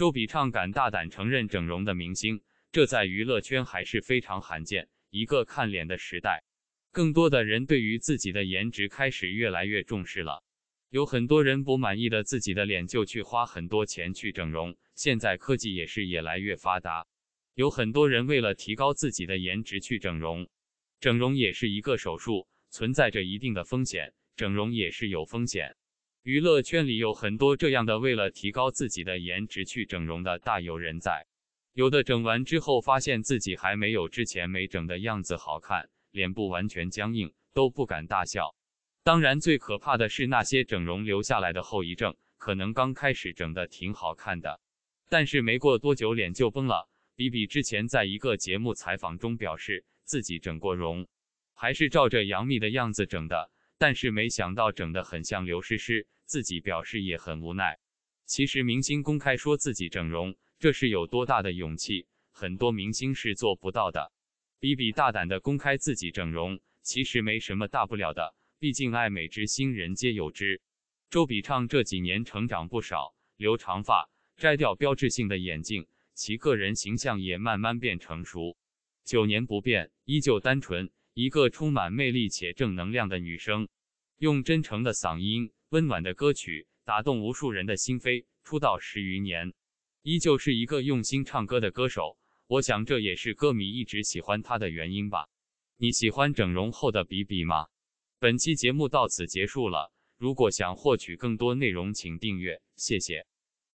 周笔畅敢大胆承认整容的明星，这在娱乐圈还是非常罕见。一个看脸的时代，更多的人对于自己的颜值开始越来越重视了。有很多人不满意的自己的脸，就去花很多钱去整容。现在科技也是越来越发达，有很多人为了提高自己的颜值去整容。整容也是一个手术，存在着一定的风险。整容也是有风险。娱乐圈里有很多这样的，为了提高自己的颜值去整容的，大有人在。有的整完之后，发现自己还没有之前没整的样子好看，脸部完全僵硬，都不敢大笑。当然，最可怕的是那些整容留下来的后遗症，可能刚开始整的挺好看的，但是没过多久脸就崩了。比比之前在一个节目采访中表示，自己整过容，还是照着杨幂的样子整的。但是没想到整得很像刘诗诗，自己表示也很无奈。其实明星公开说自己整容，这是有多大的勇气，很多明星是做不到的。比比大胆的公开自己整容，其实没什么大不了的，毕竟爱美之心人皆有之。周笔畅这几年成长不少，留长发，摘掉标志性的眼镜，其个人形象也慢慢变成熟。九年不变，依旧单纯。一个充满魅力且正能量的女生，用真诚的嗓音、温暖的歌曲打动无数人的心扉。出道十余年，依旧是一个用心唱歌的歌手。我想，这也是歌迷一直喜欢她的原因吧。你喜欢整容后的比比吗？本期节目到此结束了。如果想获取更多内容，请订阅。谢谢。